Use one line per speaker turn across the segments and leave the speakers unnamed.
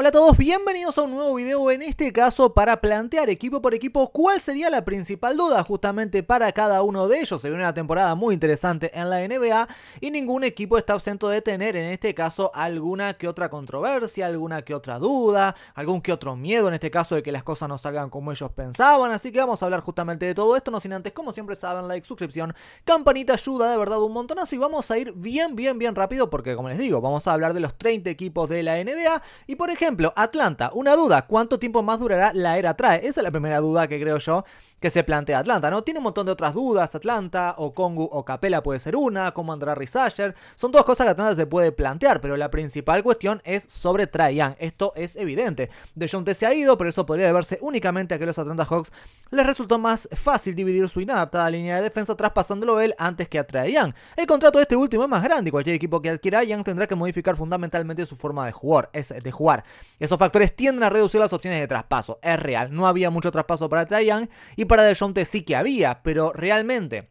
Hola a todos, bienvenidos a un nuevo video, en este caso para plantear equipo por equipo cuál sería la principal duda justamente para cada uno de ellos. Se viene una temporada muy interesante en la NBA y ningún equipo está ausento de tener en este caso alguna que otra controversia, alguna que otra duda, algún que otro miedo en este caso de que las cosas no salgan como ellos pensaban. Así que vamos a hablar justamente de todo esto, no sin antes, como siempre saben, like, suscripción, campanita ayuda de verdad un montonazo y vamos a ir bien, bien, bien rápido porque como les digo, vamos a hablar de los 30 equipos de la NBA y por ejemplo ejemplo, Atlanta, una duda, ¿cuánto tiempo más durará la era trae? Esa es la primera duda que creo yo que se plantea Atlanta, ¿no? Tiene un montón de otras dudas, Atlanta, o Kongu o Capela puede ser una, cómo andará Rizasher, son dos cosas que Atlanta se puede plantear, pero la principal cuestión es sobre Traian esto es evidente. De Jonte se ha ido, pero eso podría deberse únicamente a que los Atlanta Hawks les resultó más fácil dividir su inadaptada línea de defensa traspasándolo él antes que a Traian El contrato de este último es más grande y cualquier equipo que adquiera a Young tendrá que modificar fundamentalmente su forma de jugar, de jugar. Esos factores tienden a reducir las opciones de traspaso, es real, no había mucho traspaso para Traian y para de sí que había, pero realmente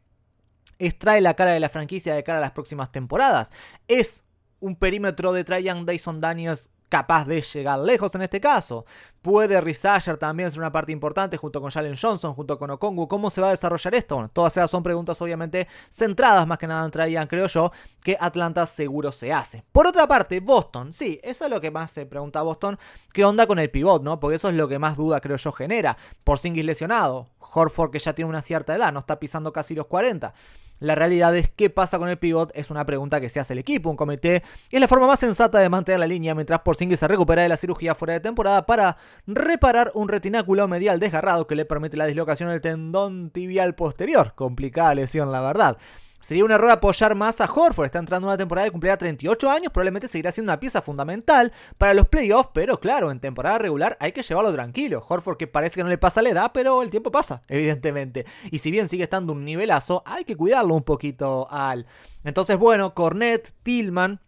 extrae la cara de la franquicia de cara a las próximas temporadas. Es un perímetro de Trajan, Dyson Daniels capaz de llegar lejos en este caso. Puede Rizager también ser una parte importante junto con Jalen Johnson, junto con Okongu. ¿Cómo se va a desarrollar esto? Bueno, todas esas son preguntas obviamente centradas más que nada en creo yo, que Atlanta seguro se hace. Por otra parte, Boston. Sí, eso es lo que más se pregunta a Boston. ¿Qué onda con el pivot, no? Porque eso es lo que más duda creo yo genera. Por Singis lesionado. Horford que ya tiene una cierta edad, no está pisando casi los 40. La realidad es que pasa con el pivot es una pregunta que se hace el equipo, un comité, y es la forma más sensata de mantener la línea mientras Porzingis se recupera de la cirugía fuera de temporada para reparar un retináculo medial desgarrado que le permite la dislocación del tendón tibial posterior. Complicada lesión, la verdad. Sería un error apoyar más a Horford. Está entrando una temporada y cumplirá 38 años. Probablemente seguirá siendo una pieza fundamental para los playoffs. Pero claro, en temporada regular hay que llevarlo tranquilo. Horford que parece que no le pasa la edad, pero el tiempo pasa, evidentemente. Y si bien sigue estando un nivelazo, hay que cuidarlo un poquito al. Entonces, bueno, Cornet, Tillman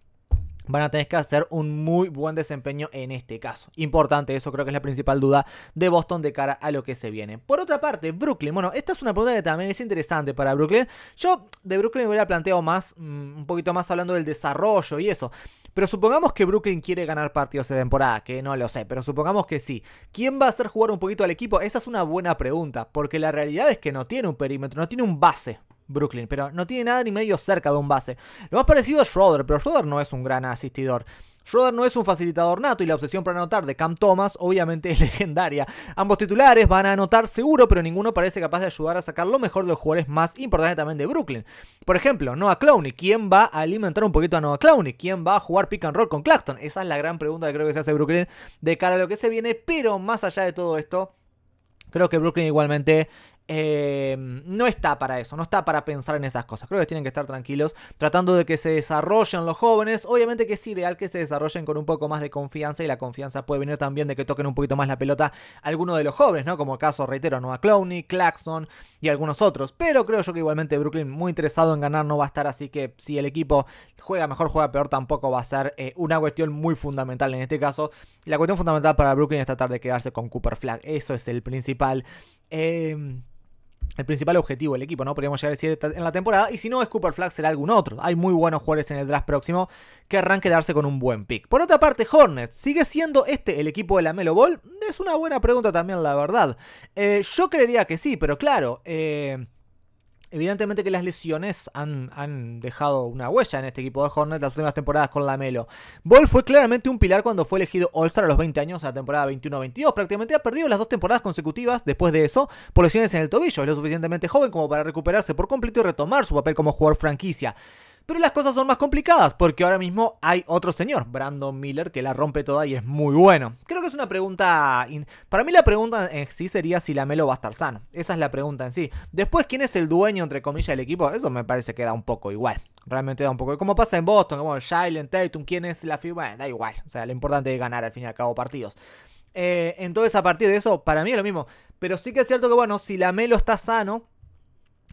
van a tener que hacer un muy buen desempeño en este caso. Importante, eso creo que es la principal duda de Boston de cara a lo que se viene. Por otra parte, Brooklyn, bueno, esta es una pregunta que también es interesante para Brooklyn. Yo de Brooklyn me hubiera planteado más, mm, un poquito más hablando del desarrollo y eso. Pero supongamos que Brooklyn quiere ganar partidos de temporada, que no lo sé, pero supongamos que sí. ¿Quién va a hacer jugar un poquito al equipo? Esa es una buena pregunta, porque la realidad es que no tiene un perímetro, no tiene un base Brooklyn, pero no tiene nada ni medio cerca de un base. Lo más parecido es Schroeder, pero Schroeder no es un gran asistidor. Schroeder no es un facilitador nato y la obsesión para anotar de Cam Thomas obviamente es legendaria. Ambos titulares van a anotar seguro, pero ninguno parece capaz de ayudar a sacar lo mejor de los jugadores más importantes también de Brooklyn. Por ejemplo, Noah Clowney, ¿quién va a alimentar un poquito a Noah Clowney? ¿Quién va a jugar pick and roll con Clacton? Esa es la gran pregunta que creo que se hace Brooklyn de cara a lo que se viene, pero más allá de todo esto, creo que Brooklyn igualmente eh, no está para eso, no está para pensar en esas cosas. Creo que tienen que estar tranquilos tratando de que se desarrollen los jóvenes. Obviamente que es ideal que se desarrollen con un poco más de confianza y la confianza puede venir también de que toquen un poquito más la pelota algunos de los jóvenes, ¿no? Como caso, reitero, Noah Clowney, Claxton y algunos otros. Pero creo yo que igualmente Brooklyn muy interesado en ganar no va a estar, así que si el equipo juega mejor, juega peor, tampoco va a ser eh, una cuestión muy fundamental en este caso. La cuestión fundamental para Brooklyn es tratar de quedarse con Cooper Flag. Eso es el principal. Em, el principal objetivo del equipo, ¿no? Podríamos llegar a decir en la temporada. Y si no es Cooper Flag, será algún otro. Hay muy buenos jugadores en el draft próximo que querrán quedarse con un buen pick. Por otra parte, Hornet, ¿sigue siendo este el equipo de la Melo Ball? Es una buena pregunta también, la verdad. Eh, yo creería que sí, pero claro. Eh, Evidentemente que las lesiones han, han, dejado una huella en este equipo de Hornets las últimas temporadas con Lamelo. Ball fue claramente un pilar cuando fue elegido All-Star a los 20 años, a la temporada 21-22. Prácticamente ha perdido las dos temporadas consecutivas después de eso por lesiones en el tobillo. Es lo suficientemente joven como para recuperarse por completo y retomar su papel como jugador franquicia. Pero las cosas son más complicadas porque ahora mismo hay otro señor, Brandon Miller, que la rompe toda y es muy bueno. Creo que es una pregunta... Para mí la pregunta en sí sería si la Melo va a estar sano. Esa es la pregunta en sí. Después, ¿quién es el dueño, entre comillas, del equipo? Eso me parece que da un poco igual. Realmente da un poco... Como pasa en Boston, como ¿Shailen? Tatum, ¿quién es la firma? da igual. O sea, lo importante es ganar al fin y al cabo partidos. Eh, entonces, a partir de eso, para mí es lo mismo. Pero sí que es cierto que, bueno, si la Melo está sano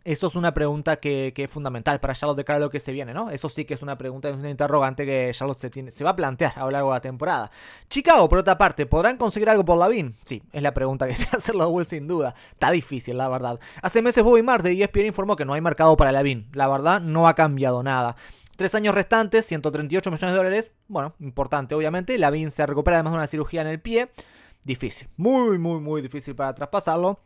eso es una pregunta que, es fundamental para Charlotte de cara a lo que se viene, ¿no? Eso sí que es una pregunta, es una interrogante que Charlotte se, tiene, se va a plantear a lo largo de la temporada. Chicago, por otra parte, ¿podrán conseguir algo por Lavin? Sí, es la pregunta que se hace los Bulls sin duda. Está difícil, la verdad. Hace meses Bobby Mars y ESPN informó que no hay marcado para Lavin. La verdad, no ha cambiado nada. Tres años restantes, 138 millones de dólares. Bueno, importante, obviamente. Lavin se recupera además de una cirugía en el pie. Difícil, muy, muy, muy difícil para traspasarlo.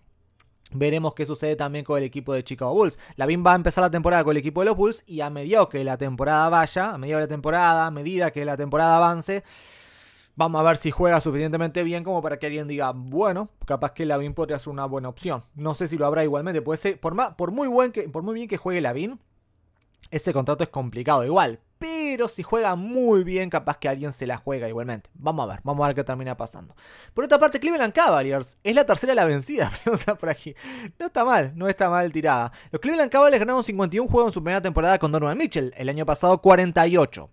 Veremos qué sucede también con el equipo de Chicago Bulls. La BIM va a empezar la temporada con el equipo de los Bulls y a medida que la temporada vaya, a medida de la temporada, a medida que la temporada avance, vamos a ver si juega suficientemente bien como para que alguien diga, bueno, capaz que la Lavin podría ser una buena opción. No sé si lo habrá igualmente, puede ser, por, por, muy, buen que, por muy bien que juegue la Lavin, ese contrato es complicado igual, pero si juega muy bien, capaz que alguien se la juega igualmente. Vamos a ver, vamos a ver qué termina pasando. Por otra parte, Cleveland Cavaliers es la tercera la vencida, pregunta por aquí. No está mal, no está mal tirada. Los Cleveland Cavaliers ganaron 51 juegos en su primera temporada con Donovan Mitchell, el año pasado 48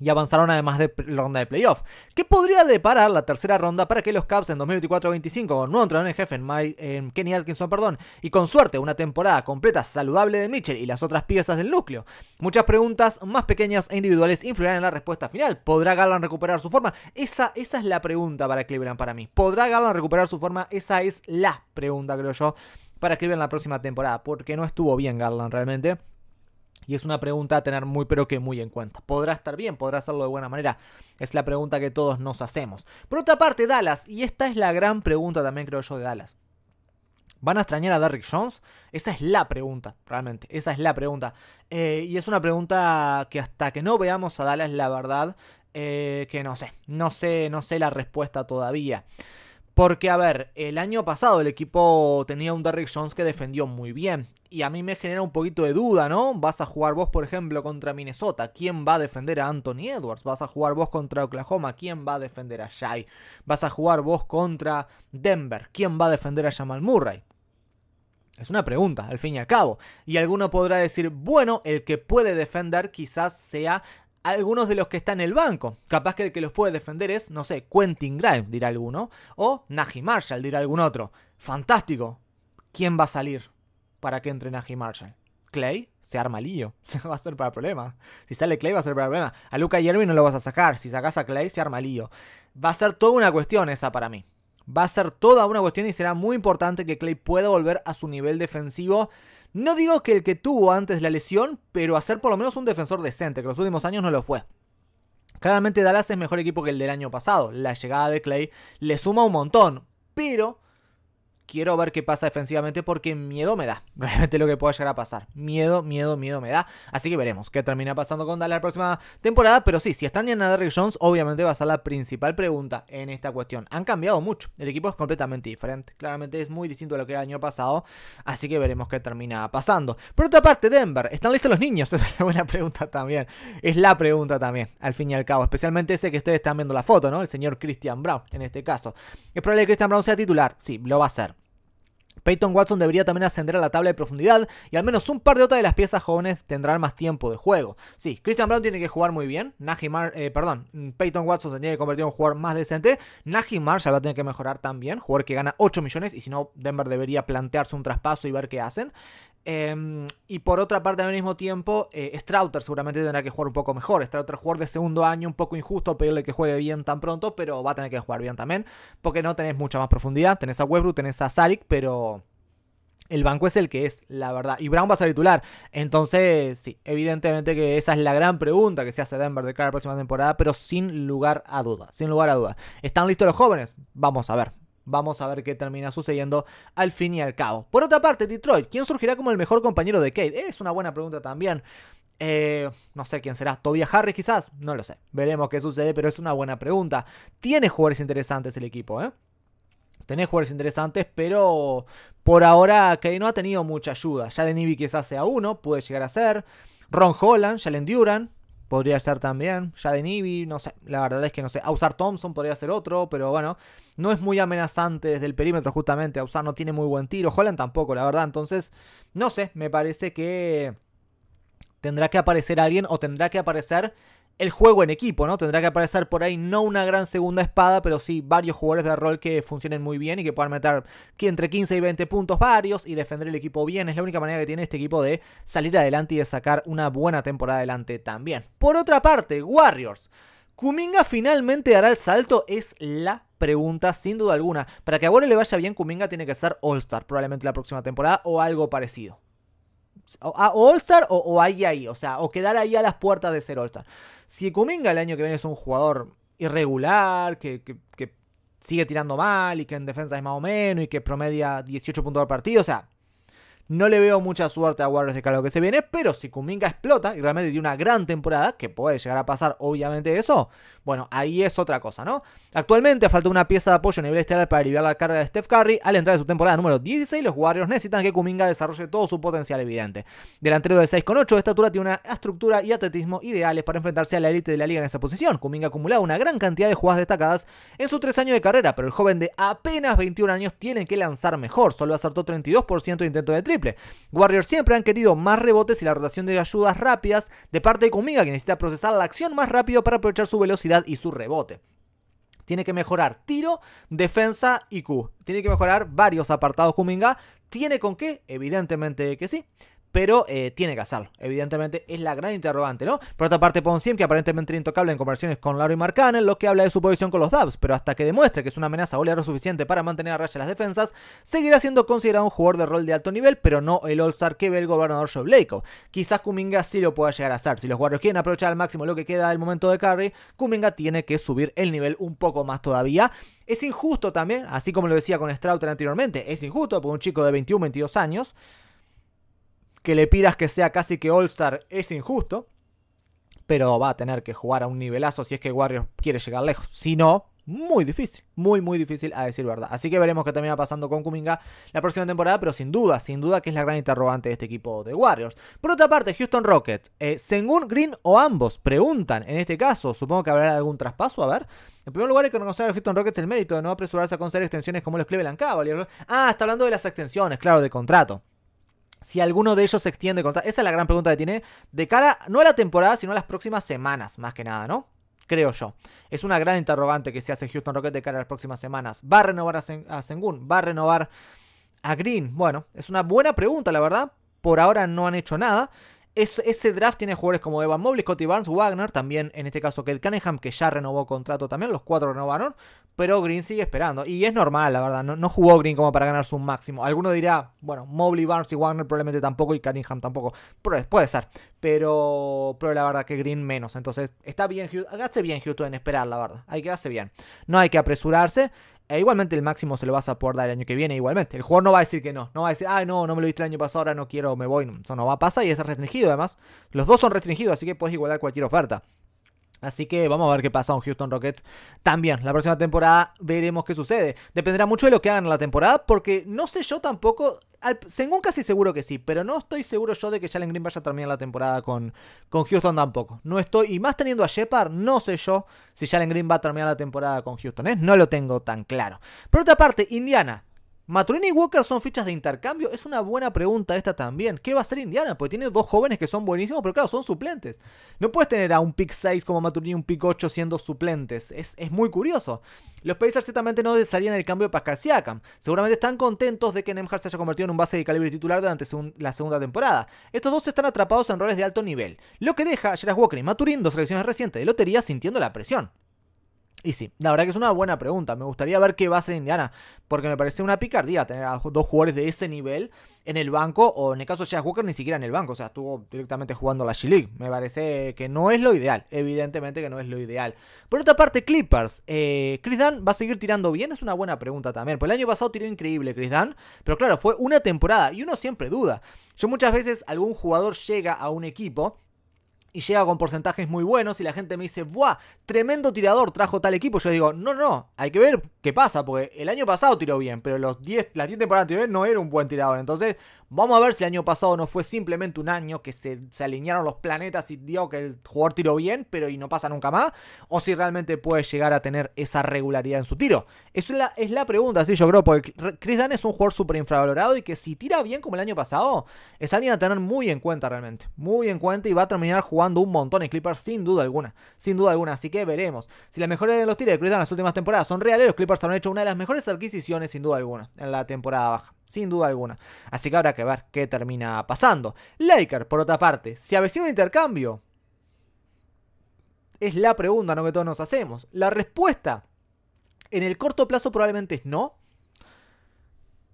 y avanzaron además de la ronda de playoff. ¿Qué podría deparar la tercera ronda para que los Cubs en 2024-25 con nuevo entrenador en jefe en, Kenny Atkinson perdón, y con suerte una temporada completa saludable de Mitchell y las otras piezas del núcleo? Muchas preguntas más pequeñas e individuales influirán en la respuesta final. ¿Podrá Garland recuperar su forma? Esa, esa es la pregunta para Cleveland para mí. ¿Podrá Garland recuperar su forma? Esa es la pregunta creo yo para Cleveland la próxima temporada porque no estuvo bien Garland realmente. Y es una pregunta a tener muy pero que muy en cuenta. ¿Podrá estar bien? ¿Podrá hacerlo de buena manera? Es la pregunta que todos nos hacemos. Por otra parte, Dallas, y esta es la gran pregunta también creo yo de Dallas. ¿Van a extrañar a Derrick Jones? Esa es la pregunta, realmente. Esa es la pregunta. Eh, y es una pregunta que hasta que no veamos a Dallas, la verdad, eh, que no sé. No sé, no sé la respuesta todavía. Porque, a ver, el año pasado el equipo tenía un Derrick Jones que defendió muy bien. Y a mí me genera un poquito de duda, ¿no? Vas a jugar vos, por ejemplo, contra Minnesota. ¿Quién va a defender a Anthony Edwards? Vas a jugar vos contra Oklahoma. ¿Quién va a defender a Shai? Vas a jugar vos contra Denver. ¿Quién va a defender a Jamal Murray? Es una pregunta, al fin y al cabo. Y alguno podrá decir, bueno, el que puede defender quizás sea algunos de los que están en el banco. Capaz que el que los puede defender es, no sé, Quentin Grimes, dirá alguno, o Naji Marshall, dirá algún otro. Fantástico. ¿Quién va a salir para que entre Najee Marshall? Clay se arma lío. va a ser para problemas Si sale Clay va a ser para problema. A Luca Jeremy no lo vas a sacar. Si sacas a Clay se arma lío. Va a ser toda una cuestión esa para mí va a ser toda una cuestión y será muy importante que Clay pueda volver a su nivel defensivo. No digo que el que tuvo antes la lesión, pero hacer por lo menos un defensor decente, que los últimos años no lo fue. Claramente Dallas es mejor equipo que el del año pasado. La llegada de Clay le suma un montón, pero quiero ver qué pasa defensivamente porque miedo me da. Realmente lo que pueda llegar a pasar. Miedo, miedo, miedo me da. Así que veremos qué termina pasando con Dallas la próxima temporada. Pero sí, si extrañan a Derrick Jones, obviamente va a ser la principal pregunta en esta cuestión. Han cambiado mucho. El equipo es completamente diferente. Claramente es muy distinto a lo que el año pasado. Así que veremos qué termina pasando. Por otra parte, Denver, ¿están listos los niños? Esa es una buena pregunta también. Es la pregunta también, al fin y al cabo. Especialmente ese que ustedes están viendo la foto, ¿no? El señor Christian Brown, en este caso. ¿Es probable que Christian Brown sea titular? Sí, lo va a ser. Peyton Watson debería también ascender a la tabla de profundidad y al menos un par de otras de las piezas jóvenes tendrán más tiempo de juego. Sí, Christian Brown tiene que jugar muy bien, eh, perdón, Peyton Watson tendría que convertir en un jugador más decente, Najee Marshall va a tener que mejorar también, jugador que gana 8 millones y si no Denver debería plantearse un traspaso y ver qué hacen. Em, y por otra parte, al mismo tiempo, eh, Strouter seguramente tendrá que jugar un poco mejor. Strouter jugar de segundo año, un poco injusto pedirle que juegue bien tan pronto, pero va a tener que jugar bien también, porque no tenés mucha más profundidad. Tenés a Westbrook, tenés a Saric, pero el banco es el que es, la verdad. Y Brown va a ser titular. Entonces, sí, evidentemente que esa es la gran pregunta que se hace Denver de cara a la próxima temporada, pero sin lugar a duda. Sin lugar a duda. ¿Están listos los jóvenes? Vamos a ver. Vamos a ver qué termina sucediendo al fin y al cabo. Por otra parte, Detroit, ¿quién surgirá como el mejor compañero de Kate? Es una buena pregunta también. Eh, no sé quién será, Tobias Harris quizás, no lo sé. Veremos qué sucede, pero es una buena pregunta. Tiene jugadores interesantes el equipo, ¿eh? Tiene jugadores interesantes, pero por ahora Kate no ha tenido mucha ayuda. Ya de Nibi quizás sea uno, puede llegar a ser. Ron Holland, Jalen Duran, podría ser también. Ya de Ivy, no sé, la verdad es que no sé. A usar Thompson podría ser otro, pero bueno, no es muy amenazante desde el perímetro justamente. A usar. no tiene muy buen tiro, Holland tampoco, la verdad. Entonces, no sé, me parece que tendrá que aparecer alguien o tendrá que aparecer el juego en equipo, ¿no? Tendrá que aparecer por ahí no una gran segunda espada, pero sí varios jugadores de rol que funcionen muy bien y que puedan meter entre 15 y 20 puntos varios y defender el equipo bien. Es la única manera que tiene este equipo de salir adelante y de sacar una buena temporada adelante también. Por otra parte, Warriors. ¿Kuminga finalmente hará el salto? Es la pregunta, sin duda alguna. Para que a le vaya bien, Kuminga tiene que ser All-Star probablemente la próxima temporada o algo parecido. O All-Star o, o, ahí, ahí, o sea, o quedar ahí a las puertas de ser All-Star. Si Kuminga el año que viene es un jugador irregular, que, sigue tirando mal y que en defensa es más o menos y que promedia 18 puntos al partido, o sea, no le veo mucha suerte a Warriors de cara lo que se viene, pero si Kuminga explota y realmente tiene una gran temporada, que puede llegar a pasar obviamente eso, bueno, ahí es otra cosa, ¿no? Actualmente falta una pieza de apoyo a nivel estelar para aliviar la carga de Steph Curry. Al entrar en su temporada número 16, los Warriors necesitan que Kuminga desarrolle todo su potencial evidente. Delantero de con 6,8 de estatura tiene una estructura y atletismo ideales para enfrentarse a la élite de la liga en esa posición. Kuminga ha acumulado una gran cantidad de jugadas destacadas en sus 3 años de carrera, pero el joven de apenas 21 años tiene que lanzar mejor. Solo acertó 32% de intento de triple Warriors siempre han querido más rebotes y la rotación de ayudas rápidas de parte de Kuminga, que necesita procesar la acción más rápido para aprovechar su velocidad y su rebote. Tiene que mejorar tiro, defensa y Q. Tiene que mejorar varios apartados Kuminga. ¿Tiene con qué? Evidentemente que sí pero eh, tiene que hacerlo. Evidentemente es la gran interrogante, ¿no? Por otra parte, Pon que aparentemente era intocable en conversaciones con Larry en lo que habla de su posición con los Dubs, pero hasta que demuestre que es una amenaza lo suficiente para mantener a raya las defensas, seguirá siendo considerado un jugador de rol de alto nivel, pero no el All-Star que ve el gobernador Joe Blake. Quizás Kuminga sí lo pueda llegar a hacer. Si los Warriors quieren aprovechar al máximo lo que queda del momento de carry, Kuminga tiene que subir el nivel un poco más todavía. Es injusto también, así como lo decía con Strauter anteriormente, es injusto por un chico de 21, 22 años que le pidas que sea casi que All-Star es injusto. Pero va a tener que jugar a un nivelazo si es que Warriors quiere llegar lejos. Si no, muy difícil, muy, muy difícil a decir verdad. Así que veremos qué va pasando con Kuminga la próxima temporada, pero sin duda, sin duda que es la gran interrogante de este equipo de Warriors. Por otra parte, Houston Rockets, según eh, Sengun Green o ambos preguntan, en este caso, supongo que habrá algún traspaso, a ver. En primer lugar, hay que reconocer a Houston Rockets el mérito de no apresurarse a conceder extensiones como los Cleveland Cavaliers. Ah, está hablando de las extensiones, claro, de contrato si alguno de ellos se extiende contra. Esa es la gran pregunta que tiene. De cara, no a la temporada, sino a las próximas semanas, más que nada, ¿no? Creo yo. Es una gran interrogante que se hace Houston Rockets de cara a las próximas semanas. ¿Va a renovar a, Sengun? ¿Va a renovar a Green? Bueno, es una buena pregunta, la verdad. Por ahora no han hecho nada. ese draft tiene jugadores como Evan Mobley, Scotty Barnes, Wagner, también en este caso Kate Cunningham, que ya renovó contrato también, los cuatro renovaron. Pero Green sigue esperando. Y es normal, la verdad. No, jugó Green como para ganar su máximo. Alguno dirá, bueno, Mobley, Barnes y Wagner probablemente tampoco. Y Cunningham tampoco. Pero puede ser. Pero, pero la verdad que Green menos. Entonces, está bien Houston. Hágase bien Houston en esperar, la verdad. Hay que hacerse bien. No hay que apresurarse. E igualmente el máximo se lo vas a poder dar el año que viene, igualmente. El jugador no va a decir que no. No va a decir, ay, no, no me lo diste el año pasado, ahora no quiero, me voy. Eso no va a pasar y es restringido además. Los dos son restringidos, así que puedes igualar cualquier oferta. Así que vamos a ver qué pasa con Houston Rockets también. La próxima temporada veremos qué sucede. Dependerá mucho de lo que hagan la temporada, porque no sé yo tampoco. según casi seguro que sí, pero no estoy seguro yo de que Jalen Green vaya a terminar la temporada con, con Houston tampoco. No estoy, y más teniendo a Shepard, no sé yo si Jalen Green va a terminar la temporada con Houston, ¿eh? No lo tengo tan claro. Por otra parte, Indiana. ¿Maturini y Walker son fichas de intercambio? Es una buena pregunta esta también. ¿Qué va a hacer Indiana? Porque tiene dos jóvenes que son buenísimos, pero claro, son suplentes. No puedes tener a un pick 6 como Maturini y un pick 8 siendo suplentes. Es, muy curioso. Los Pacers ciertamente no desearían el cambio de Pascal Siakam. Seguramente están contentos de que Nemhard se haya convertido en un base de calibre titular durante la segunda temporada. Estos dos están atrapados en roles de alto nivel, lo que deja a Walker y Maturin, dos selecciones recientes de lotería, sintiendo la presión. Y sí, la verdad que es una buena pregunta. Me gustaría ver qué va a hacer Indiana, porque me parece una picardía tener a dos jugadores de ese nivel en el banco, o en el caso de Jazz Walker, ni siquiera en el banco, o sea, estuvo directamente jugando la G-League. Me parece que no es lo ideal, evidentemente que no es lo ideal. Por otra parte, Clippers, eh, Chris Dan va a seguir tirando bien, es una buena pregunta también, porque el año pasado tiró increíble Chris Dan, pero claro, fue una temporada y uno siempre duda. Yo muchas veces algún jugador llega a un equipo y llega con porcentajes muy buenos y la gente me dice, ¡buah! Tremendo tirador trajo tal equipo. Yo digo, no, no, hay que ver qué pasa, porque el año pasado tiró bien, pero los 10, las 10 temporadas no era un buen tirador. Entonces, vamos a ver si el año pasado no fue simplemente un año que se, alinearon los planetas y dio que el jugador tiró bien, pero y no pasa nunca más, o si realmente puede llegar a tener esa regularidad en su tiro. Esa es la, es la pregunta, sí, yo creo, porque Chris Dan es un jugador súper infravalorado y que si tira bien como el año pasado, es alguien a tener muy en cuenta realmente, muy en cuenta y va a terminar jugando un montón en Clippers, sin duda alguna. Sin duda alguna, así que veremos. Si las mejores de los tiros de Chris en las últimas temporadas son reales, los Clippers han hecho una de las mejores adquisiciones, sin duda alguna, en la temporada baja sin duda alguna. Así que habrá que ver qué termina pasando. Laker, por otra parte, Si avecina un intercambio? Es la pregunta ¿no? que todos nos hacemos. La respuesta en el corto plazo probablemente es no.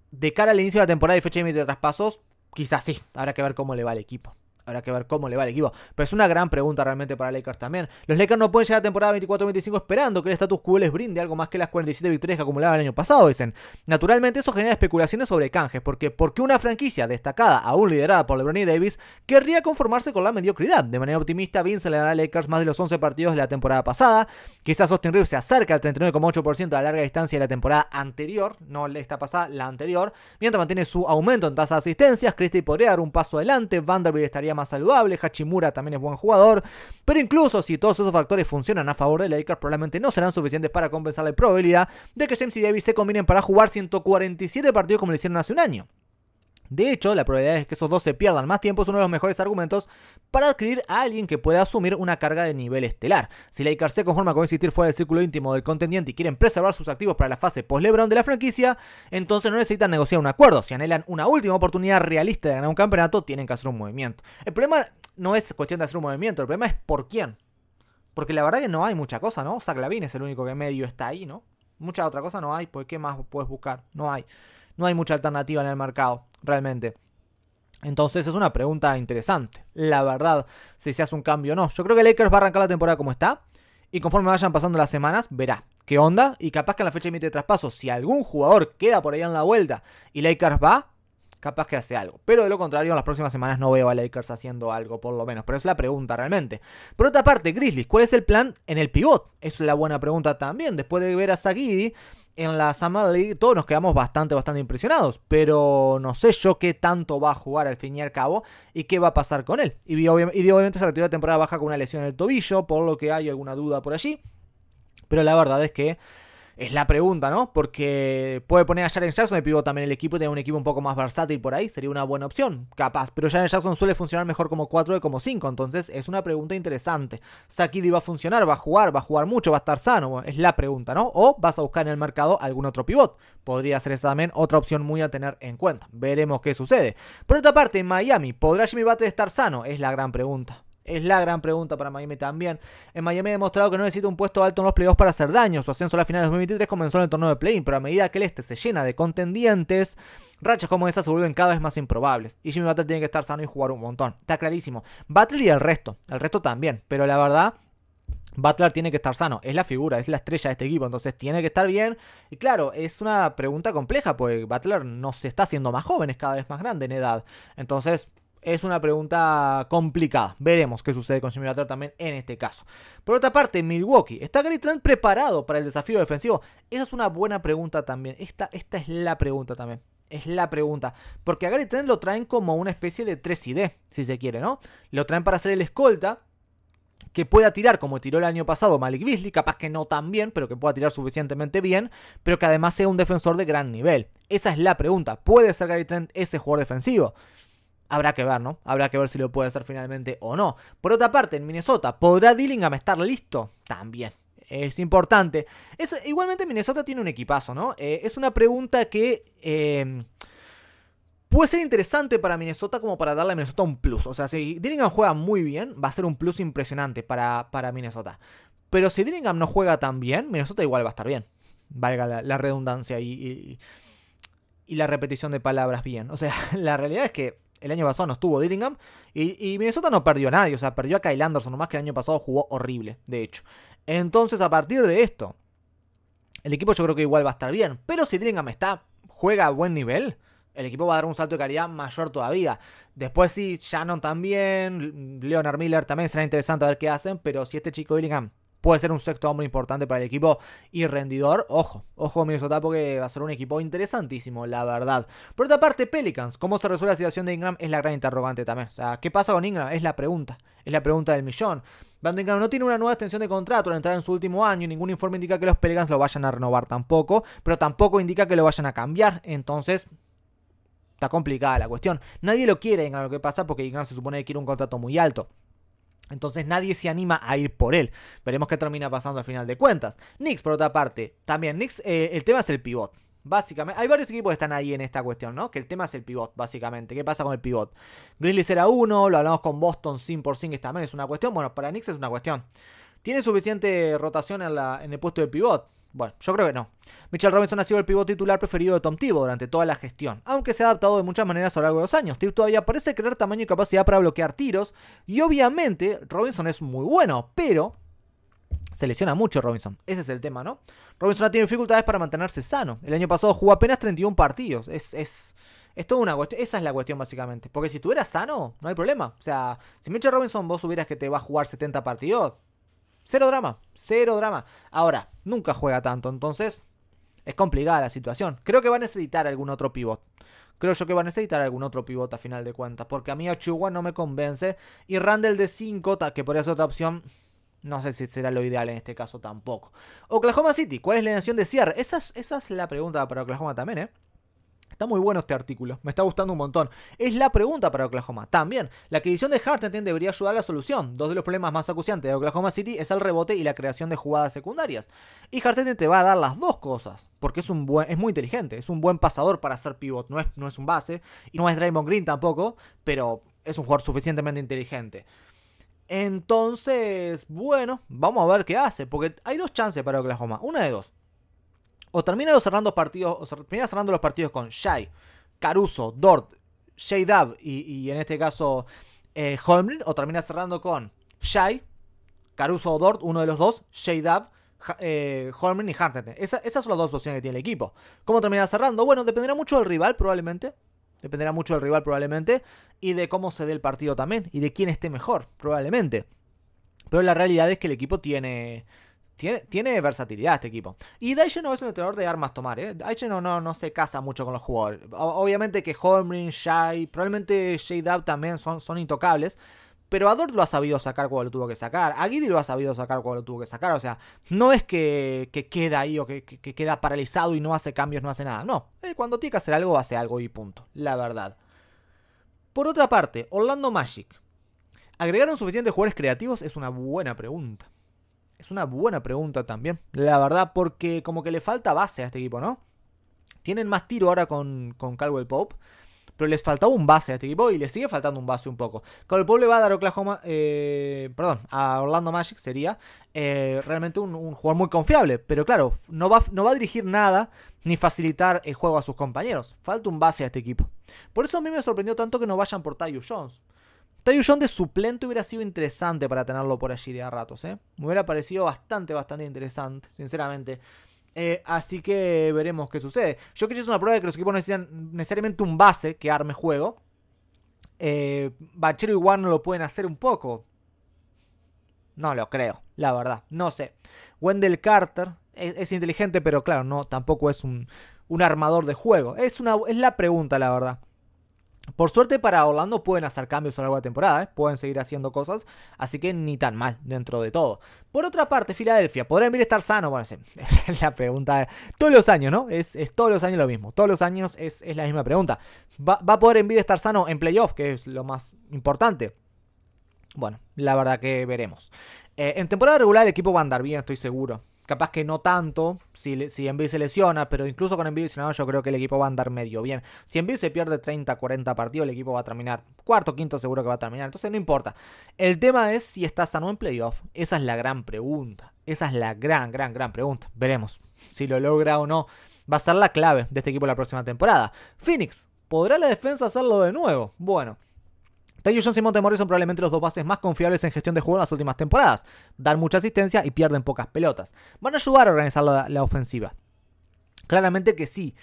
De cara al inicio de la temporada y fecha de traspasos, quizás sí. Habrá que ver cómo le va al equipo. Habrá que ver cómo le va el equipo. Pero es una gran pregunta realmente para Lakers también. Los Lakers no pueden llegar a temporada 24-25 esperando que el status quo les brinde algo más que las 47 victorias que acumulaban el año pasado, dicen. Naturalmente eso genera especulaciones sobre canjes, porque ¿por qué una franquicia destacada, aún liderada por LeBron y Davis, querría conformarse con la mediocridad? De manera optimista, Vince le dará a Lakers más de los 11 partidos de la temporada pasada. Quizás Austin Reeves se acerca al 39,8% a la larga distancia de la temporada anterior, no está pasada, la anterior, mientras mantiene su aumento en tasa de asistencias. Christie podría dar un paso adelante, Vanderbilt estaría más saludable. Hachimura también es buen jugador. Pero incluso si todos esos factores funcionan a favor de Lakers, probablemente no serán suficientes para compensar la probabilidad de que James y Davis se combinen para jugar 147 partidos como lo hicieron hace un año. De hecho, la probabilidad de que esos dos se pierdan más tiempo es uno de los mejores argumentos para adquirir a alguien que pueda asumir una carga de nivel estelar. Si la se conforma con existir fuera del círculo íntimo del contendiente y quieren preservar sus activos para la fase post-LeBron de la franquicia, entonces no necesitan negociar un acuerdo. Si anhelan una última oportunidad realista de ganar un campeonato, tienen que hacer un movimiento. El problema no es cuestión de hacer un movimiento, el problema es por quién. Porque la verdad que no hay mucha cosa, ¿no? Zach es el único que medio está ahí, ¿no? Mucha otra cosa no hay, pues ¿qué más puedes buscar? No hay. No hay mucha alternativa en el mercado realmente. Entonces es una pregunta interesante, la verdad, si se hace un cambio o no. Yo creo que Lakers va a arrancar la temporada como está y conforme vayan pasando las semanas verá qué onda y capaz que en la fecha emite de traspaso, si algún jugador queda por ahí en la vuelta y Lakers va, capaz que hace algo. Pero de lo contrario, en las próximas semanas no veo a Lakers haciendo algo, por lo menos. Pero es la pregunta realmente. Por otra parte, Grizzlies, ¿cuál es el plan en el pivot? Es la buena pregunta también. Después de ver a Zagidi en la Summer League todos nos quedamos bastante, bastante impresionados, pero no sé yo qué tanto va a jugar al fin y al cabo y qué va a pasar con él. Y, obviamente se retiró de temporada baja con una lesión en el tobillo, por lo que hay alguna duda por allí, pero la verdad es que es la pregunta, ¿no? Porque puede poner a Jaren Jackson de pivot también el equipo y tener un equipo un poco más versátil por ahí. Sería una buena opción, capaz. Pero Jaren Jackson suele funcionar mejor como 4 de como 5. Entonces es una pregunta interesante. Sakidi va a funcionar, va a jugar, va a jugar mucho, va a estar sano. es la pregunta, ¿no? O vas a buscar en el mercado algún otro pivot. Podría ser esa también otra opción muy a tener en cuenta. Veremos qué sucede. Por otra parte, en Miami, ¿podrá Jimmy Butler estar sano? Es la gran pregunta. Es la gran pregunta para Miami también. En Miami ha demostrado que no necesita un puesto alto en los playoffs para hacer daño. Su ascenso a la final de 2023 comenzó en el torneo de play-in, pero a medida que el este se llena de contendientes, rachas como esas se vuelven cada vez más improbables. Y Jimmy Butler tiene que estar sano y jugar un montón. Está clarísimo. Butler y el resto. El resto también. Pero la verdad, Butler tiene que estar sano. Es la figura, es la estrella de este equipo. Entonces tiene que estar bien. Y claro, es una pregunta compleja porque Butler no se está haciendo más joven, es cada vez más grande en edad. Entonces es una pregunta complicada. Veremos qué sucede con Jimmy también en este caso. Por otra parte, Milwaukee, ¿está Gary Trent preparado para el desafío defensivo? Esa es una buena pregunta también. Esta, esta es la pregunta también. Es la pregunta. Porque a Gary Trent lo traen como una especie de 3D, si se quiere, ¿no? Lo traen para ser el escolta que pueda tirar como tiró el año pasado Malik Beasley, capaz que no tan bien, pero que pueda tirar suficientemente bien, pero que además sea un defensor de gran nivel. Esa es la pregunta. ¿Puede ser Gary Trent ese jugador defensivo? Habrá que ver, ¿no? Habrá que ver si lo puede hacer finalmente o no. Por otra parte, en Minnesota, ¿podrá Dillingham estar listo? También. Es importante. igualmente Minnesota tiene un equipazo, ¿no? Eh, es una pregunta que... Em, puede ser interesante para Minnesota como para darle a Minnesota un plus. O sea, si Dillingham juega muy bien, va a ser un plus impresionante para, Minnesota. Pero si Dillingham no juega tan bien, Minnesota igual va a estar bien. Valga la, redundancia y, y, la repetición de palabras bien. O sea, la realidad es que el año pasado no estuvo Dillingham. Y, Minnesota no perdió a nadie. O sea, perdió a Kyle Anderson, nomás que el año pasado jugó horrible, de hecho. Entonces, a partir de esto, el equipo yo creo que igual va a estar bien. Pero si Dillingham está, juega a buen nivel, el equipo va a dar un salto de calidad mayor todavía. Después sí, Shannon también, Leonard Miller también será interesante a ver qué hacen. Pero si este chico Dillingham puede ser un sexto hombre importante para el equipo y rendidor. Ojo, ojo Minnesota porque va a ser un equipo interesantísimo, la verdad. Por otra parte, Pelicans, ¿cómo se resuelve la situación de Ingram? Es la gran interrogante también. O sea, ¿qué pasa con Ingram? Es la pregunta, es la pregunta del millón. Van Ingram no tiene una nueva extensión de contrato al entrar en su último año. Ningún informe indica que los Pelicans lo vayan a renovar tampoco, pero tampoco indica que lo vayan a cambiar. Entonces, está complicada la cuestión. Nadie lo quiere, Ingram, lo que pasa porque Ingram se supone que quiere un contrato muy alto. Entonces nadie se anima a ir por él. Veremos qué termina pasando al final de cuentas. Knicks, por otra parte, también Knicks, eh, el tema es el pivot. Básicamente, hay varios equipos que están ahí en esta cuestión, ¿no? Que el tema es el pivot, básicamente. ¿Qué pasa con el pivot? Grizzlies era uno, lo hablamos con Boston sin por sin, que también es una cuestión. Bueno, para Knicks es una cuestión. ¿Tiene suficiente rotación en, en el puesto de pivot? Bueno, yo creo que no. Mitchell Robinson ha sido el pivot titular preferido de Tom Thibodeau durante toda la gestión, aunque se ha adaptado de muchas maneras a lo largo de los años. Thibodeau todavía parece tener tamaño y capacidad para bloquear tiros, y obviamente Robinson es muy bueno, pero se lesiona mucho Robinson. Ese es el tema, ¿no? Robinson ha tenido dificultades para mantenerse sano. El año pasado jugó apenas 31 partidos. Es, es, es toda una cuestión. Esa es la cuestión, básicamente. Porque si estuviera sano, no hay problema. O sea, si Mitchell Robinson vos hubieras que te va a jugar 70 partidos, Cero drama, cero drama. Ahora, nunca juega tanto, entonces es complicada la situación. Creo que va a necesitar algún otro pivot. Creo yo que va a necesitar algún otro pivot a final de cuentas, porque a mí Chihuahua no me convence. Y Randall de 5, que por eso otra opción, no sé si será lo ideal en este caso tampoco. Oklahoma City, ¿cuál es la nación de cierre? esa es la pregunta para Oklahoma también, ¿eh? Está muy bueno este artículo, me está gustando un montón. Es la pregunta para Oklahoma. También, la adquisición de Hartenstein debería ayudar a la solución. Dos de los problemas más acuciantes de Oklahoma City es el rebote y la creación de jugadas secundarias. Y Hartenstein te va a dar las dos cosas, porque es, un es muy inteligente, es un buen pasador para hacer pivot, no es, no es un base, y no es Draymond Green tampoco, pero es un jugador suficientemente inteligente. Entonces, bueno, vamos a ver qué hace, porque hay dos chances para Oklahoma, una de dos o termina cerrando partidos, termina cerrando los partidos con Shai, Caruso, Dort, J. y, en este caso eh, o termina cerrando con Shai, Caruso o Dort, uno de los dos, J. Dab, eh, y Hartnett? esas son las dos opciones que tiene el equipo. ¿Cómo termina cerrando? Bueno, dependerá mucho del rival probablemente. Dependerá mucho del rival probablemente. Y de cómo se dé el partido también. Y de quién esté mejor probablemente. Pero la realidad es que el equipo tiene tiene, versatilidad este equipo. Y dice no es un entrenador de armas tomar, ¿eh? no, no, se casa mucho con los jugadores. obviamente que Holmgren, Shai, probablemente J-Dub también son, intocables. Pero Dort lo ha sabido sacar cuando lo tuvo que sacar. Gidi lo ha sabido sacar cuando lo tuvo que sacar. O sea, no es que, queda ahí o que, queda paralizado y no hace cambios, no hace nada. No, eh, cuando tiene que hacer algo, hace algo y punto. La verdad. Por otra parte, Orlando Magic. ¿Agregaron suficientes jugadores creativos? Es una buena pregunta. Es una buena pregunta también. La verdad, porque como que le falta base a este equipo, ¿no? Tienen más tiro ahora con, con Caldwell Pope. Pero les faltaba un base a este equipo y le sigue faltando un base un poco. Caldwell Pope le va a dar Oklahoma. Eh, perdón, a Orlando Magic sería eh, realmente un, jugador muy confiable. Pero claro, no va, no va a dirigir nada ni facilitar el juego a sus compañeros. Falta un base a este equipo. Por eso a mí me sorprendió tanto que no vayan por Tyus Jones. Ty de suplente hubiera sido interesante para tenerlo por allí de a ratos, ¿eh? Me hubiera parecido bastante, bastante interesante, sinceramente. Eh, así que veremos qué sucede. Yo creo que es una prueba de que los equipos necesitan necesariamente un base que arme juego. Eh, Bachero y Warner lo pueden hacer un poco. No lo creo, la verdad. No sé. Wendell Carter es, es inteligente, pero claro, no, tampoco es un, un armador de juego. Es, una, es la pregunta, la verdad. Por suerte para Orlando pueden hacer cambios a lo largo de temporada, ¿eh? pueden seguir haciendo cosas, así que ni tan mal dentro de todo. Por otra parte, Filadelfia, ¿podrá Embiid estar sano? Bueno, es la pregunta todos los años, ¿no? Es, todos los años lo mismo, todos los años es, la misma pregunta. ¿Va, a poder Embiid estar sano en playoffs, que es lo más importante? Bueno, la verdad que veremos. Eh, en temporada regular el equipo va a andar bien, estoy seguro. Capaz que no tanto si, si se lesiona, pero incluso con Embiid lesionado yo creo que el equipo va a andar medio bien. Si Embiid se pierde 30, 40 partidos, el equipo va a terminar cuarto, quinto seguro que va a terminar. Entonces no importa. El tema es si está sano en playoff. Esa es la gran pregunta. Esa es la gran, gran, gran pregunta. Veremos si lo logra o no. Va a ser la clave de este equipo la próxima temporada. Phoenix, ¿podrá la defensa hacerlo de nuevo? Bueno. Taylor Johnson y Montemorio son probablemente los dos bases más confiables en gestión de juego en las últimas temporadas. Dan mucha asistencia y pierden pocas pelotas. Van a ayudar a organizar la, ofensiva. Claramente que sí.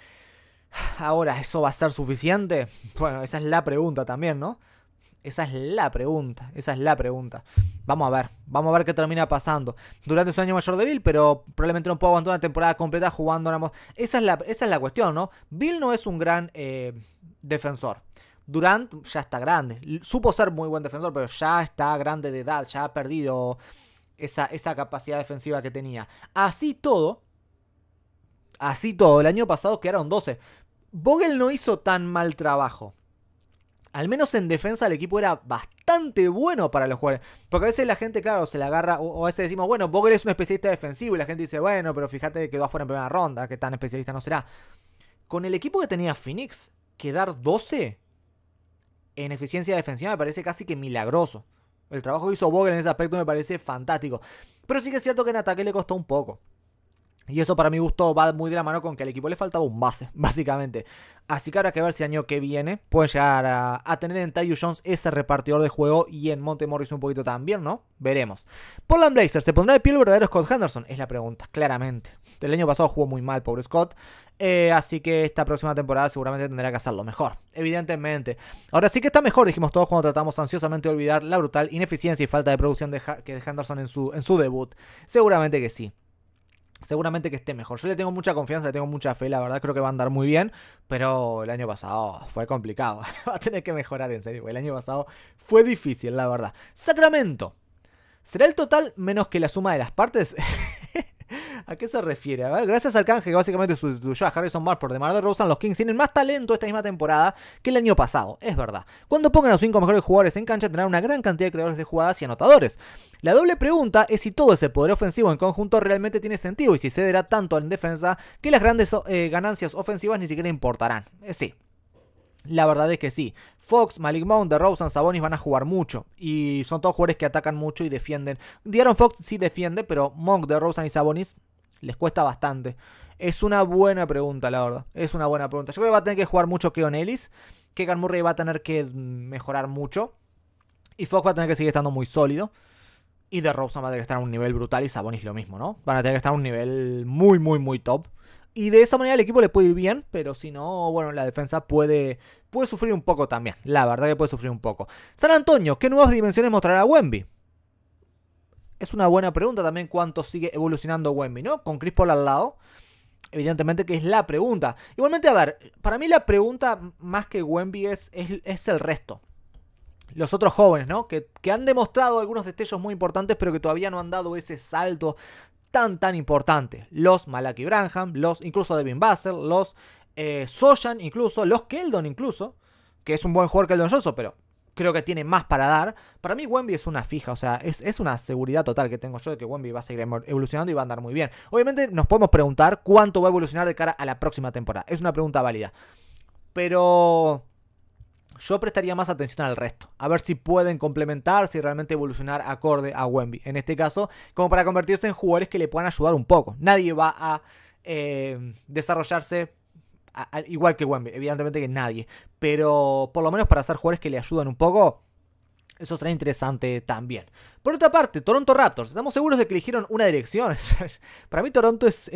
Ahora, ¿eso va a ser suficiente? Bueno, esa es la pregunta también, ¿no? Esa es la pregunta, esa es la pregunta. Vamos a ver, vamos a ver qué termina pasando. Durante su año mayor de Bill, pero probablemente no pueda aguantar una temporada completa jugando. Esa, es la, esa es la cuestión, ¿no? Bill no es un gran eh, defensor. Durant ya está grande. Supo ser muy buen defensor, pero ya está grande de edad, ya ha perdido esa, esa capacidad defensiva que tenía. Así todo, así todo, el año pasado quedaron 12. Vogel no hizo tan mal trabajo. Al menos en defensa el equipo era bastante bueno para los jugadores. Porque a veces la gente, claro, se la agarra. O, a veces decimos, bueno, Vogel es un especialista defensivo. Y la gente dice, bueno, pero fíjate que quedó afuera en primera ronda. Que tan especialista no será. Con el equipo que tenía Phoenix, quedar 12 en eficiencia defensiva me parece casi que milagroso. El trabajo que hizo Vogel en ese aspecto me parece fantástico. Pero sí que es cierto que en ataque le costó un poco. Y eso para mi gusto va muy de la mano con que al equipo le faltaba un base, básicamente. Así que habrá que ver si el año que viene pueden llegar a, tener en ty Jones ese repartidor de juego y en Monte Morris un poquito también, ¿no? Veremos. Portland Blazer ¿se pondrá de pie el verdadero Scott Henderson? Es la pregunta, claramente. El año pasado jugó muy mal, pobre Scott. Eh, así que esta próxima temporada seguramente tendrá que hacerlo mejor, evidentemente. Ahora sí que está mejor, dijimos todos cuando tratamos ansiosamente de olvidar la brutal ineficiencia y falta de producción de, que de Henderson en su, en su debut. Seguramente que sí seguramente que esté mejor. Yo le tengo mucha confianza, le tengo mucha fe, la verdad creo que va a andar muy bien, pero el año pasado fue complicado. va a tener que mejorar en serio, el año pasado fue difícil, la verdad. Sacramento. ¿Será el total menos que la suma de las partes? ¿A qué se refiere? A ver, gracias al canje que básicamente sustituyó a Harrison Barnes por de DeRozan, los Kings tienen más talento esta misma temporada que el año pasado, es verdad. Cuando pongan a los 5 mejores jugadores en cancha tendrán una gran cantidad de creadores de jugadas y anotadores. La doble pregunta es si todo ese poder ofensivo en conjunto realmente tiene sentido y si cederá tanto en defensa que las grandes eh, ganancias ofensivas ni siquiera importarán. Eh, sí, la verdad es que sí. Fox, Malik Monk, DeRozan, Sabonis van a jugar mucho. Y son todos jugadores que atacan mucho y defienden. Dieron Fox sí defiende, pero Monk, DeRozan y Sabonis les cuesta bastante. Es una buena pregunta, la verdad. Es una buena pregunta. Yo creo que va a tener que jugar mucho Keon Ellis. Kegan Murray va a tener que mejorar mucho. Y Fox va a tener que seguir estando muy sólido. Y DeRozan va a tener que estar a un nivel brutal y Sabonis lo mismo, ¿no? Van a tener que estar a un nivel muy, muy, muy top. Y de esa manera el equipo le puede ir bien, pero si no, bueno, la defensa puede, puede sufrir un poco también. La verdad que puede sufrir un poco. San Antonio, ¿qué nuevas dimensiones mostrará Wemby? Es una buena pregunta también cuánto sigue evolucionando Wemby, ¿no? Con Chris al lado. Evidentemente que es la pregunta. Igualmente, a ver, para mí la pregunta más que Wemby es, es, el resto los otros jóvenes, ¿no? Que, que, han demostrado algunos destellos muy importantes, pero que todavía no han dado ese salto tan tan importante, Los Malaki Branham, los incluso Devin Basser los eh, Soyan incluso, los Keldon incluso, que es un buen jugador Keldon Johnson, pero creo que tiene más para dar. Para mí Wemby es una fija, o sea, es, es, una seguridad total que tengo yo de que Wemby va a seguir evolucionando y va a andar muy bien. Obviamente nos podemos preguntar cuánto va a evolucionar de cara a la próxima temporada. Es una pregunta válida. Pero yo prestaría más atención al resto, a ver si pueden complementarse y realmente evolucionar acorde a Wemby. En este caso, como para convertirse en jugadores que le puedan ayudar un poco. Nadie va a eh, desarrollarse igual que Wemby, evidentemente que nadie. Pero por lo menos para ser jugadores que le ayudan un poco, eso será interesante también. Por otra parte, Toronto Raptors. Estamos seguros de que eligieron una dirección. para mí Toronto es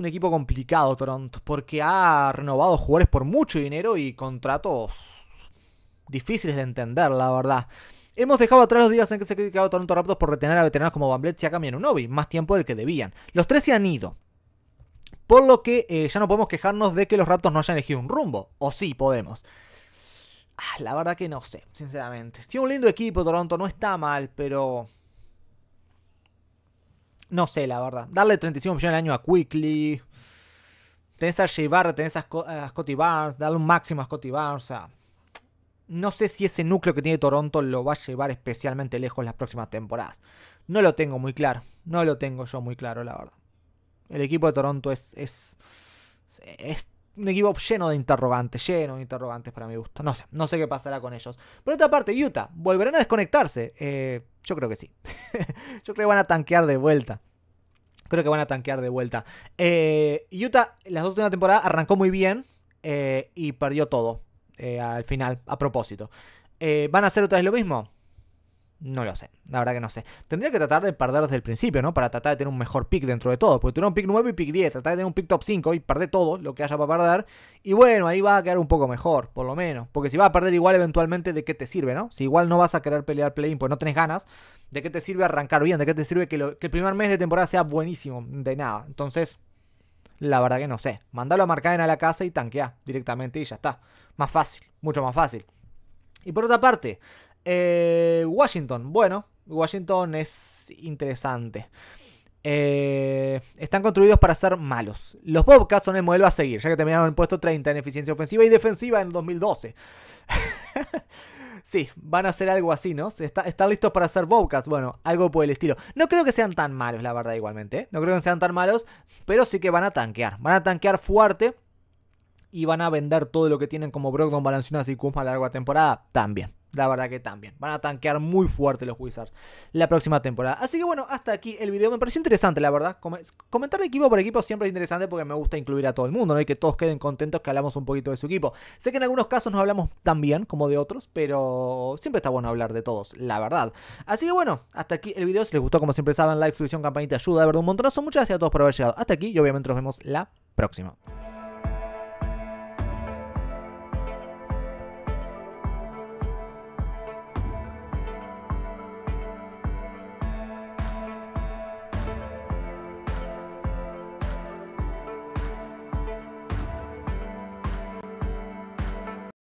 un equipo complicado Toronto, porque ha renovado jugadores por mucho dinero y contratos difíciles de entender, la verdad. Hemos dejado atrás los días en que se criticaba a Toronto Raptors por retener a veteranos como Van y Siakam y más tiempo del que debían. Los tres se han ido, por lo que eh, ya no podemos quejarnos de que los Raptors no hayan elegido un rumbo. O sí, podemos. Ah, la verdad que no sé, sinceramente. Tiene un lindo equipo Toronto, no está mal, pero no sé, la verdad. Darle 35 millones al año a Quickly. Tenés a Llevar, tenés a, Scotty Barnes. Darle un máximo a Scotty Barnes. O sea, no sé si ese núcleo que tiene Toronto lo va a llevar especialmente lejos las próximas temporadas. No lo tengo muy claro. No lo tengo yo muy claro, la verdad. El equipo de Toronto es. es, es un equipo lleno de interrogantes, lleno de interrogantes para mi gusto. No sé, no sé qué pasará con ellos. Por otra parte, Utah volverán a desconectarse. Eh, yo creo que sí. Yo creo que van a tanquear de vuelta. Creo que van a tanquear de vuelta. Eh, Utah, las dos últimas temporadas arrancó muy bien eh, y perdió todo eh, al final, a propósito. Eh, ¿Van a hacer otra vez lo mismo? No lo sé, la verdad que no sé. Tendría que tratar de perder desde el principio, ¿no? Para tratar de tener un mejor pick dentro de todo. Porque tener un pick 9 y pick 10. Tratar de tener un pick top 5 y perder todo lo que haya para perder. Y bueno, ahí va a quedar un poco mejor, por lo menos. Porque si vas a perder igual, eventualmente, ¿de qué te sirve, no? Si igual no vas a querer pelear play-in, pues no tenés ganas. ¿De qué te sirve arrancar bien? ¿De qué te sirve que, el primer mes de temporada sea buenísimo? De nada. Entonces, la verdad que no sé. Mandalo a marcar en a la casa y tanquea directamente y ya está. Más fácil, mucho más fácil. Y por otra parte, eh, Washington, bueno, Washington es interesante. Eh, están construidos para ser malos. Los Bobcats son el modelo a seguir, ya que terminaron en puesto 30 en eficiencia ofensiva y defensiva en 2012. sí, van a ser algo así, ¿no? están listos para hacer Bobcats, bueno, algo por el estilo. No creo que sean tan malos, la verdad, igualmente. ¿eh? No creo que sean tan malos, pero sí que van a tanquear. Van a tanquear fuerte y van a vender todo lo que tienen como Brogdon, Balanciunas y Kuzma a la larga temporada, también. La verdad que también. Van a tanquear muy fuerte los Wizards la próxima temporada. Así que bueno, hasta aquí el video. Me pareció interesante, la verdad. Comentar equipo por equipo siempre es interesante porque me gusta incluir a todo el mundo, ¿no? Y que todos queden contentos que hablamos un poquito de su equipo. Sé que en algunos casos no hablamos tan bien como de otros, pero siempre está bueno hablar de todos, la verdad. Así que bueno, hasta aquí el video. Si les gustó, como siempre saben, like, suscripción, campanita, ayuda, de verdad, un montonazo. Muchas gracias a todos por haber llegado hasta aquí y obviamente nos vemos la próxima.